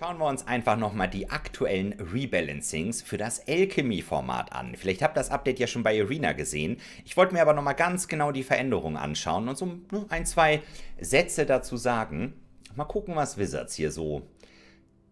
Schauen wir uns einfach nochmal die aktuellen Rebalancings für das Alchemy-Format an. Vielleicht habt ihr das Update ja schon bei Arena gesehen. Ich wollte mir aber nochmal ganz genau die Veränderungen anschauen und so ne, ein, zwei Sätze dazu sagen. Mal gucken, was Wizards hier so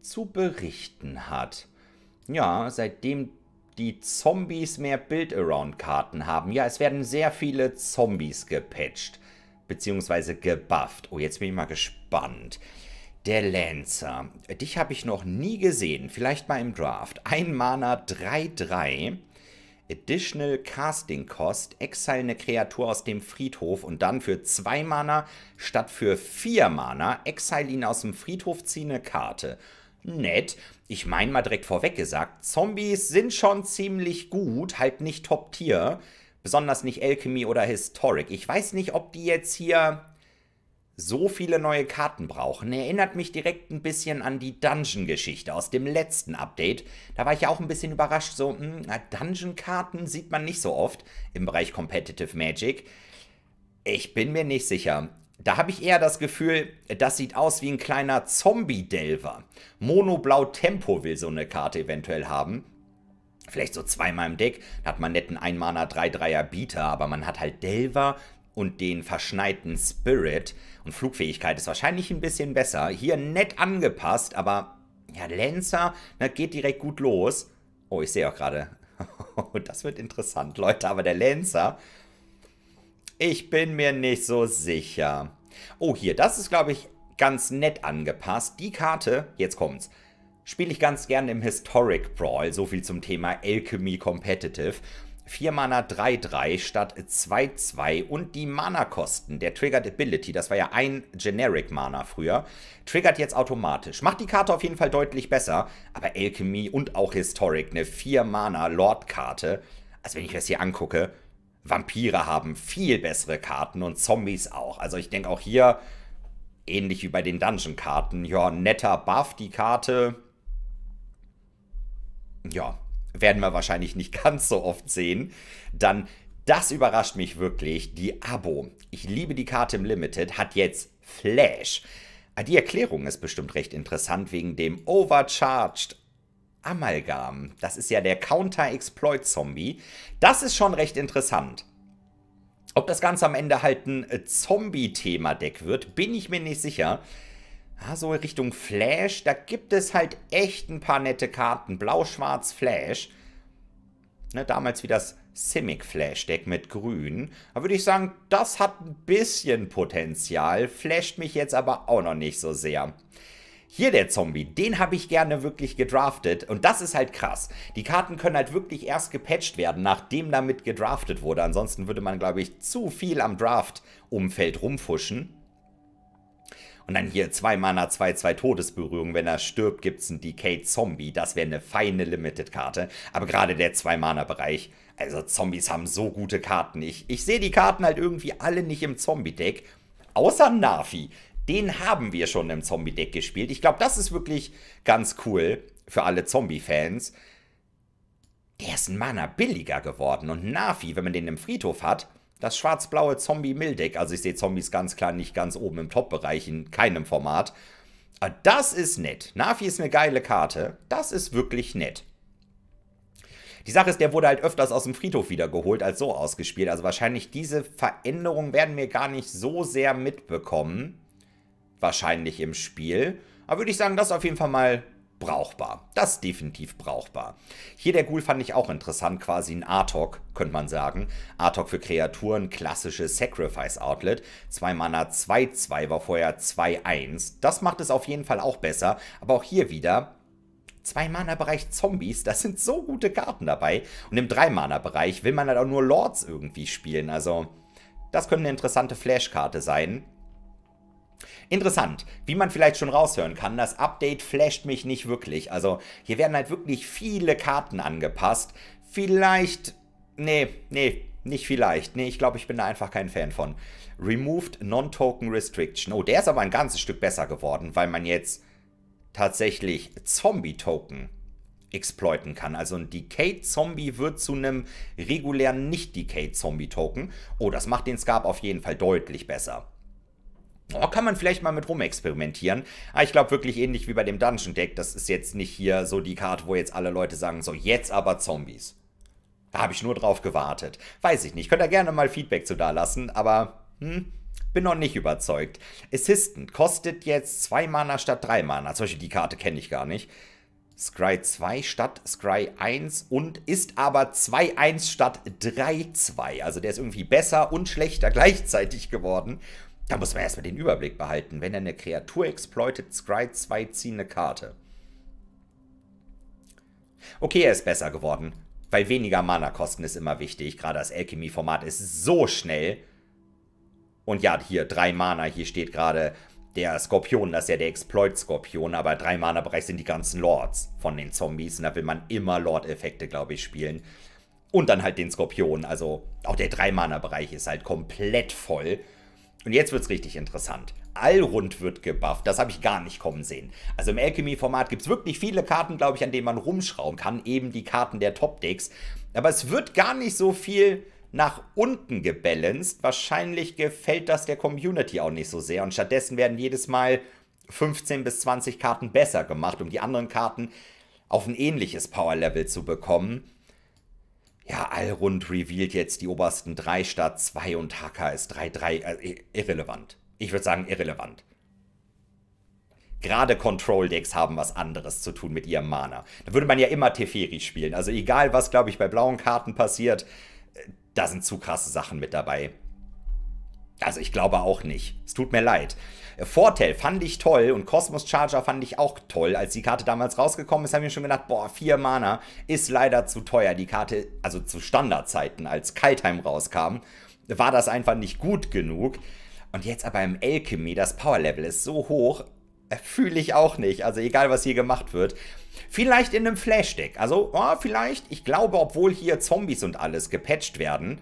zu berichten hat. Ja, seitdem die Zombies mehr Build-Around-Karten haben. Ja, es werden sehr viele Zombies gepatcht, beziehungsweise gebufft. Oh, jetzt bin ich mal gespannt. Der Lancer. Dich habe ich noch nie gesehen. Vielleicht mal im Draft. Ein Mana 3-3. Additional Casting Cost. Exile eine Kreatur aus dem Friedhof und dann für 2 Mana statt für 4 Mana. Exile ihn aus dem Friedhof, ziehe eine Karte. Nett. Ich meine mal direkt vorweg gesagt, Zombies sind schon ziemlich gut, halt nicht Top-Tier. Besonders nicht Alchemy oder Historic. Ich weiß nicht, ob die jetzt hier so viele neue Karten brauchen, erinnert mich direkt ein bisschen an die Dungeon-Geschichte aus dem letzten Update. Da war ich ja auch ein bisschen überrascht, so hm, Dungeon-Karten sieht man nicht so oft im Bereich Competitive Magic. Ich bin mir nicht sicher. Da habe ich eher das Gefühl, das sieht aus wie ein kleiner Zombie-Delver. Monoblau Tempo will so eine Karte eventuell haben. Vielleicht so zweimal im Deck, da hat man netten Einmaner 3-3er Bieter, aber man hat halt Delver, und den verschneiten Spirit. Und Flugfähigkeit ist wahrscheinlich ein bisschen besser. Hier nett angepasst, aber ja, Lancer na, geht direkt gut los. Oh, ich sehe auch gerade. das wird interessant, Leute. Aber der Lancer, ich bin mir nicht so sicher. Oh, hier, das ist, glaube ich, ganz nett angepasst. Die Karte, jetzt kommt's, spiele ich ganz gerne im Historic Brawl. So viel zum Thema Alchemy Competitive. 4 Mana 3-3 statt 2-2 und die Mana-Kosten der Triggered Ability, das war ja ein Generic Mana früher, triggert jetzt automatisch. Macht die Karte auf jeden Fall deutlich besser, aber Alchemy und auch Historic, eine 4 Mana Lord-Karte. Also wenn ich mir das hier angucke, Vampire haben viel bessere Karten und Zombies auch. Also ich denke auch hier, ähnlich wie bei den Dungeon-Karten, ja, netter Buff die Karte. Ja, werden wir wahrscheinlich nicht ganz so oft sehen, dann das überrascht mich wirklich. Die Abo, ich liebe die Karte im Limited, hat jetzt Flash. Ah, die Erklärung ist bestimmt recht interessant wegen dem Overcharged Amalgam. Das ist ja der Counter-Exploit-Zombie. Das ist schon recht interessant. Ob das Ganze am Ende halt ein äh, Zombie-Thema-Deck wird, bin ich mir nicht sicher ja, so Richtung Flash, da gibt es halt echt ein paar nette Karten. Blau, Schwarz, Flash. Ne, damals wie das Simic Flash Deck mit Grün. Da würde ich sagen, das hat ein bisschen Potenzial, flasht mich jetzt aber auch noch nicht so sehr. Hier der Zombie, den habe ich gerne wirklich gedraftet und das ist halt krass. Die Karten können halt wirklich erst gepatcht werden, nachdem damit gedraftet wurde. Ansonsten würde man, glaube ich, zu viel am Draft-Umfeld rumfuschen. Und dann hier 2 Mana, 2, 2 Todesberührung. Wenn er stirbt, gibt es einen Decay Zombie. Das wäre eine feine Limited-Karte. Aber gerade der 2 Mana-Bereich. Also Zombies haben so gute Karten. Ich, ich sehe die Karten halt irgendwie alle nicht im Zombie-Deck. Außer Navi. Den haben wir schon im Zombie-Deck gespielt. Ich glaube, das ist wirklich ganz cool für alle Zombie-Fans. Der ist ein Mana billiger geworden. Und Navi, wenn man den im Friedhof hat, das schwarz-blaue mildeck Also ich sehe Zombies ganz klar nicht ganz oben im Top-Bereich in keinem Format. Aber ah, das ist nett. Navi ist eine geile Karte. Das ist wirklich nett. Die Sache ist, der wurde halt öfters aus dem Friedhof wiedergeholt, als so ausgespielt. Also wahrscheinlich diese Veränderungen werden wir gar nicht so sehr mitbekommen. Wahrscheinlich im Spiel. Aber würde ich sagen, das ist auf jeden Fall mal brauchbar. Das ist definitiv brauchbar. Hier der Ghoul fand ich auch interessant, quasi ein Artok, könnte man sagen. Artok für Kreaturen, klassisches Sacrifice-Outlet. 2 Mana 2-2 war vorher 2-1. Das macht es auf jeden Fall auch besser, aber auch hier wieder zwei Mana-Bereich Zombies, das sind so gute Karten dabei. Und im drei Mana-Bereich will man halt auch nur Lords irgendwie spielen. Also, das könnte eine interessante Flashkarte sein. Interessant, wie man vielleicht schon raushören kann, das Update flasht mich nicht wirklich. Also hier werden halt wirklich viele Karten angepasst. Vielleicht... Nee, nee, nicht vielleicht. Nee, ich glaube, ich bin da einfach kein Fan von. Removed Non-Token Restriction. Oh, der ist aber ein ganzes Stück besser geworden, weil man jetzt tatsächlich Zombie-Token exploiten kann. Also ein Decay-Zombie wird zu einem regulären Nicht-Decay-Zombie-Token. Oh, das macht den Scarp auf jeden Fall deutlich besser. Oh, kann man vielleicht mal mit rumexperimentieren. Aber ah, ich glaube wirklich ähnlich wie bei dem Dungeon Deck, das ist jetzt nicht hier so die Karte, wo jetzt alle Leute sagen, so jetzt aber Zombies. Da habe ich nur drauf gewartet. Weiß ich nicht, könnt ihr gerne mal Feedback zu da lassen, aber hm, bin noch nicht überzeugt. Assistant kostet jetzt 2 Mana statt 3 Mana. Zum Beispiel die Karte kenne ich gar nicht. Scry 2 statt Scry 1 und ist aber 2-1 statt 3-2. Also der ist irgendwie besser und schlechter gleichzeitig geworden. Da muss man erstmal den Überblick behalten. Wenn er eine Kreatur exploitet, scry 2, ziehende Karte. Okay, er ist besser geworden. Weil weniger Mana kosten ist immer wichtig. Gerade das Alchemy-Format ist so schnell. Und ja, hier drei Mana. Hier steht gerade der Skorpion. Das ist ja der Exploit-Skorpion. Aber drei Mana-Bereich sind die ganzen Lords von den Zombies. Und da will man immer Lord-Effekte, glaube ich, spielen. Und dann halt den Skorpion. Also auch der drei Mana-Bereich ist halt komplett voll. Und jetzt wird's richtig interessant. Allrund wird gebufft. Das habe ich gar nicht kommen sehen. Also im Alchemy-Format gibt es wirklich viele Karten, glaube ich, an denen man rumschrauben kann. Eben die Karten der Top-Decks. Aber es wird gar nicht so viel nach unten gebalanced. Wahrscheinlich gefällt das der Community auch nicht so sehr. Und stattdessen werden jedes Mal 15 bis 20 Karten besser gemacht, um die anderen Karten auf ein ähnliches Power-Level zu bekommen ja, Alrund revealed jetzt die obersten drei statt zwei und Hacker ist 3-3. Also äh, irrelevant. Ich würde sagen, irrelevant. Gerade Control-Decks haben was anderes zu tun mit ihrem Mana. Da würde man ja immer Teferi spielen. Also egal, was, glaube ich, bei blauen Karten passiert, äh, da sind zu krasse Sachen mit dabei. Also ich glaube auch nicht. Es tut mir leid. Vorteil äh, fand ich toll und Cosmos Charger fand ich auch toll. Als die Karte damals rausgekommen ist, haben wir schon gedacht, boah, vier Mana ist leider zu teuer. Die Karte, also zu Standardzeiten, als Kaltheim rauskam, war das einfach nicht gut genug. Und jetzt aber im Alchemy, das Power Level ist so hoch, äh, fühle ich auch nicht. Also egal, was hier gemacht wird. Vielleicht in einem Flash Deck. Also, oh, vielleicht, ich glaube, obwohl hier Zombies und alles gepatcht werden,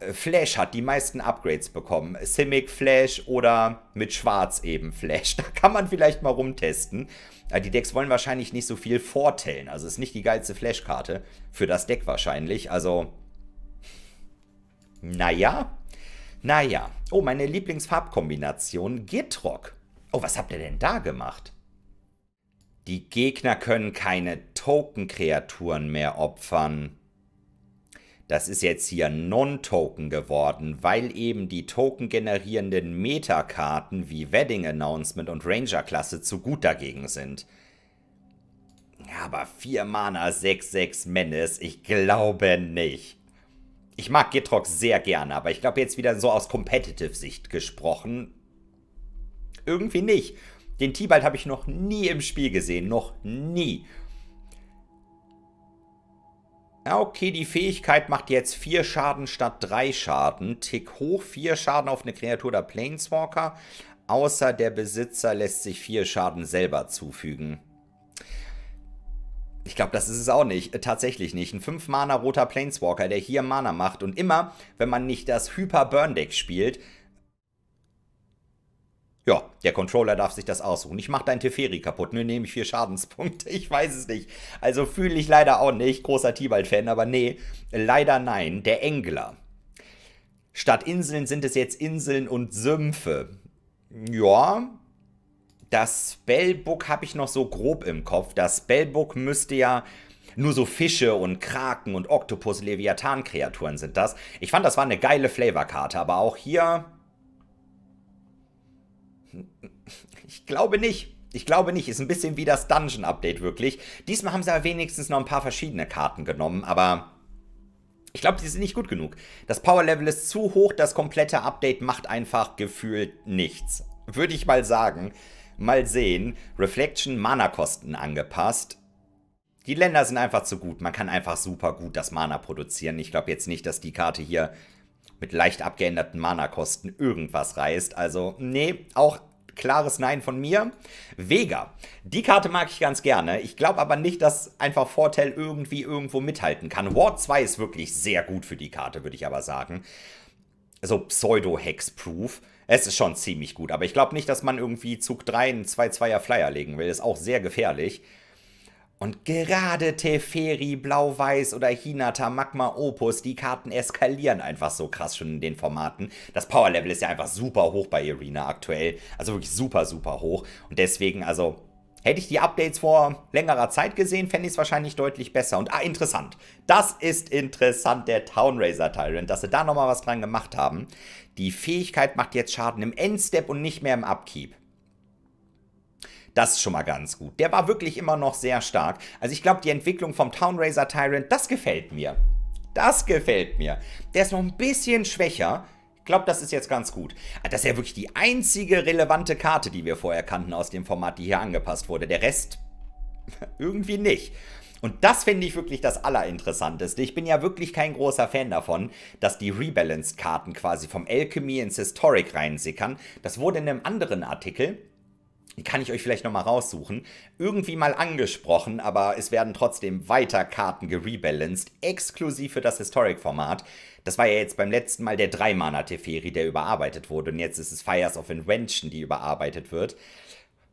äh, Flash hat die meisten Upgrades bekommen. Simic Flash oder mit Schwarz eben Flash. Da kann man vielleicht mal rumtesten. Äh, die Decks wollen wahrscheinlich nicht so viel vortellen. Also ist nicht die geilste Flash-Karte für das Deck wahrscheinlich. Also, naja. Naja. Oh, meine Lieblingsfarbkombination, Gitrock. Oh, was habt ihr denn da gemacht? Die Gegner können keine Token-Kreaturen mehr opfern. Das ist jetzt hier Non-Token geworden, weil eben die Token generierenden Metakarten wie Wedding Announcement und Ranger Klasse zu gut dagegen sind. aber 4 Mana 6-6 Menes, ich glaube nicht. Ich mag Gitrox sehr gerne, aber ich glaube jetzt wieder so aus Competitive-Sicht gesprochen. Irgendwie nicht. Den t habe ich noch nie im Spiel gesehen, noch nie. Ja, okay, die Fähigkeit macht jetzt 4 Schaden statt 3 Schaden. Tick hoch 4 Schaden auf eine Kreatur der Planeswalker. Außer der Besitzer lässt sich 4 Schaden selber zufügen. Ich glaube, das ist es auch nicht. Äh, tatsächlich nicht. Ein 5-Mana roter Planeswalker, der hier Mana macht. Und immer, wenn man nicht das Hyper-Burn-Deck spielt, ja, der Controller darf sich das aussuchen. Ich mache dein Teferi kaputt, ne, nehme ich vier Schadenspunkte. Ich weiß es nicht. Also fühle ich leider auch nicht. Großer Tibalt-Fan, aber nee, leider nein. Der Engler. Statt Inseln sind es jetzt Inseln und Sümpfe. Ja, das Spellbook habe ich noch so grob im Kopf. Das Spellbook müsste ja nur so Fische und Kraken und Oktopus, Leviathan-Kreaturen sind das. Ich fand, das war eine geile Flavorkarte, aber auch hier Ich glaube nicht. Ich glaube nicht. Ist ein bisschen wie das Dungeon-Update wirklich. Diesmal haben sie aber wenigstens noch ein paar verschiedene Karten genommen, aber ich glaube, die sind nicht gut genug. Das Power-Level ist zu hoch, das komplette Update macht einfach gefühlt nichts. Würde ich mal sagen. Mal sehen. Reflection Mana-Kosten angepasst. Die Länder sind einfach zu gut. Man kann einfach super gut das Mana produzieren. Ich glaube jetzt nicht, dass die Karte hier mit leicht abgeänderten Mana-Kosten irgendwas reißt. Also, nee, auch klares Nein von mir. Vega. Die Karte mag ich ganz gerne. Ich glaube aber nicht, dass einfach Vorteil irgendwie irgendwo mithalten kann. Ward 2 ist wirklich sehr gut für die Karte, würde ich aber sagen. So Pseudo-Hex-Proof. Es ist schon ziemlich gut, aber ich glaube nicht, dass man irgendwie Zug 3 einen 2-2er Flyer legen will. Ist auch sehr gefährlich. Und gerade Teferi, Blau-Weiß oder Hinata, Magma, Opus, die Karten eskalieren einfach so krass schon in den Formaten. Das Power-Level ist ja einfach super hoch bei Arena aktuell. Also wirklich super, super hoch. Und deswegen, also, hätte ich die Updates vor längerer Zeit gesehen, fände ich es wahrscheinlich deutlich besser. Und, ah, interessant. Das ist interessant, der Townraiser Tyrant, dass sie da nochmal was dran gemacht haben. Die Fähigkeit macht jetzt Schaden im Endstep und nicht mehr im Upkeep. Das ist schon mal ganz gut. Der war wirklich immer noch sehr stark. Also ich glaube, die Entwicklung vom Town Razor Tyrant, das gefällt mir. Das gefällt mir. Der ist noch ein bisschen schwächer. Ich glaube, das ist jetzt ganz gut. Ah, das ist ja wirklich die einzige relevante Karte, die wir vorher kannten aus dem Format, die hier angepasst wurde. Der Rest irgendwie nicht. Und das finde ich wirklich das Allerinteressanteste. Ich bin ja wirklich kein großer Fan davon, dass die Rebalanced-Karten quasi vom Alchemy ins Historic reinsickern. Das wurde in einem anderen Artikel kann ich euch vielleicht nochmal raussuchen, irgendwie mal angesprochen, aber es werden trotzdem weiter Karten gerebalanced, exklusiv für das Historic-Format. Das war ja jetzt beim letzten Mal der dreimana teferi der überarbeitet wurde und jetzt ist es Fires of Invention, die überarbeitet wird.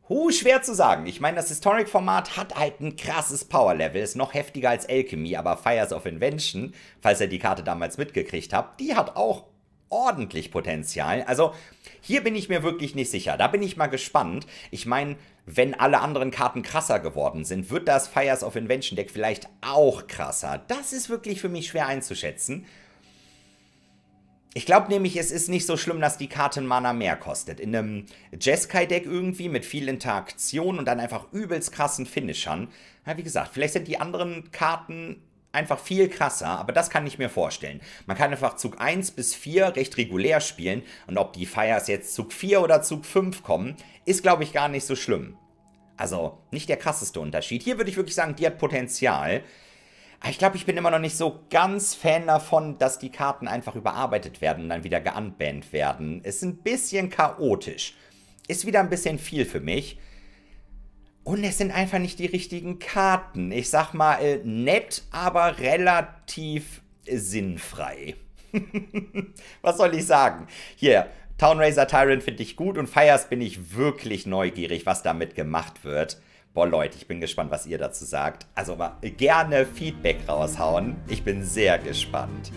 Huh, schwer zu sagen. Ich meine, das Historic-Format hat halt ein krasses Power-Level, ist noch heftiger als Alchemy, aber Fires of Invention, falls ihr die Karte damals mitgekriegt habt, die hat auch ordentlich Potenzial. Also hier bin ich mir wirklich nicht sicher. Da bin ich mal gespannt. Ich meine, wenn alle anderen Karten krasser geworden sind, wird das Fires of Invention Deck vielleicht auch krasser. Das ist wirklich für mich schwer einzuschätzen. Ich glaube nämlich, es ist nicht so schlimm, dass die Karten Mana mehr kostet. In einem Jeskai-Deck irgendwie mit viel Interaktion und dann einfach übelst krassen Finishern. Ja, wie gesagt, vielleicht sind die anderen Karten einfach viel krasser, aber das kann ich mir vorstellen. Man kann einfach Zug 1 bis 4 recht regulär spielen und ob die Fires jetzt Zug 4 oder Zug 5 kommen, ist glaube ich gar nicht so schlimm. Also nicht der krasseste Unterschied. Hier würde ich wirklich sagen, die hat Potenzial. ich glaube, ich bin immer noch nicht so ganz Fan davon, dass die Karten einfach überarbeitet werden und dann wieder geunbannt werden. Ist ein bisschen chaotisch. Ist wieder ein bisschen viel für mich. Und es sind einfach nicht die richtigen Karten. Ich sag mal, äh, nett, aber relativ sinnfrei. Was soll ich sagen? Hier, Townraiser Tyrant finde ich gut und Fires bin ich wirklich neugierig, was damit gemacht wird. Boah, Leute, ich bin gespannt, was ihr dazu sagt. Also mal gerne Feedback raushauen. Ich bin sehr gespannt.